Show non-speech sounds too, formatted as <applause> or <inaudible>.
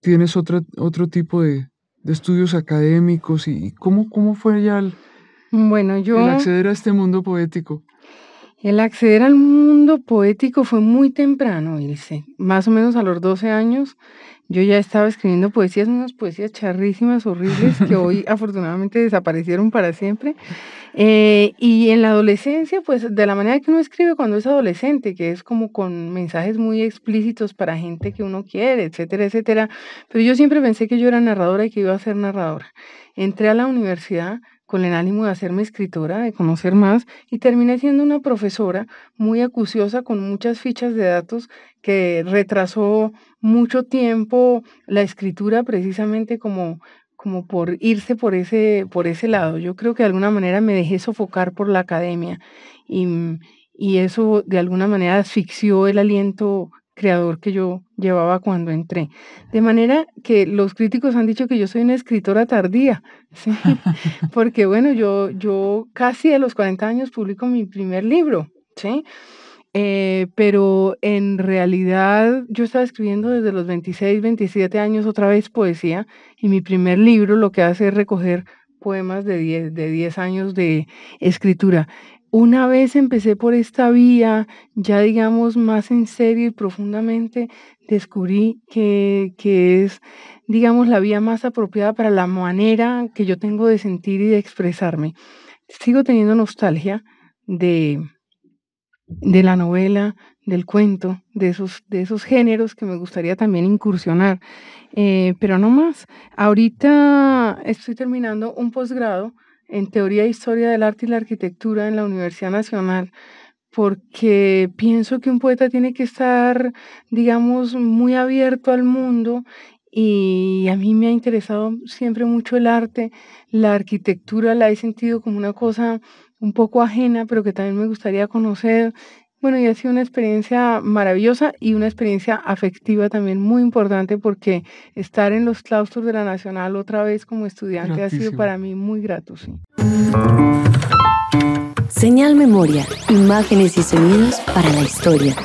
tienes otra, otro tipo de, estudios académicos y, cómo, cómo, fue ya el, bueno, yo, acceder a este mundo poético. El acceder al mundo poético fue muy temprano, Ilse. Más o menos a los 12 años yo ya estaba escribiendo poesías, unas poesías charrísimas, horribles, que hoy <laughs> afortunadamente desaparecieron para siempre. Eh, y en la adolescencia, pues de la manera que uno escribe cuando es adolescente, que es como con mensajes muy explícitos para gente que uno quiere, etcétera, etcétera. Pero yo siempre pensé que yo era narradora y que iba a ser narradora. Entré a la universidad con el ánimo de hacerme escritora, de conocer más, y terminé siendo una profesora muy acuciosa con muchas fichas de datos que retrasó mucho tiempo la escritura precisamente como como por irse por ese, por ese lado. Yo creo que de alguna manera me dejé sofocar por la academia y, y eso de alguna manera asfixió el aliento creador que yo llevaba cuando entré. De manera que los críticos han dicho que yo soy una escritora tardía, <laughs> <laughs> porque bueno, yo, yo casi a los 40 años publico mi primer libro, ¿sí? Eh, pero en realidad yo estaba escribiendo desde los 26, 27 años otra vez poesía y mi primer libro lo que hace es recoger poemas de 10, de 10 años de escritura una vez empecé por esta vía, ya digamos más en serio y profundamente, descubrí que, que, es, digamos, la vía más apropiada para la manera que yo tengo de sentir y de expresarme. Sigo teniendo nostalgia de, de la novela, del cuento, de esos, géneros que me gustaría también incursionar, eh, pero no más. Ahorita estoy terminando un posgrado en Teoría e Historia del Arte y la Arquitectura en la Universidad Nacional, porque pienso que un poeta tiene que estar, digamos, muy abierto al mundo y a mí me ha interesado siempre mucho el arte, la arquitectura la he sentido como una cosa un poco ajena, pero que también me gustaría conocer bueno, y ha sido una experiencia maravillosa y una experiencia afectiva también muy importante porque estar en los claustros de la Nacional otra vez como estudiante ha sido para mí muy grato. Señal Memoria, imágenes y sonidos para la historia.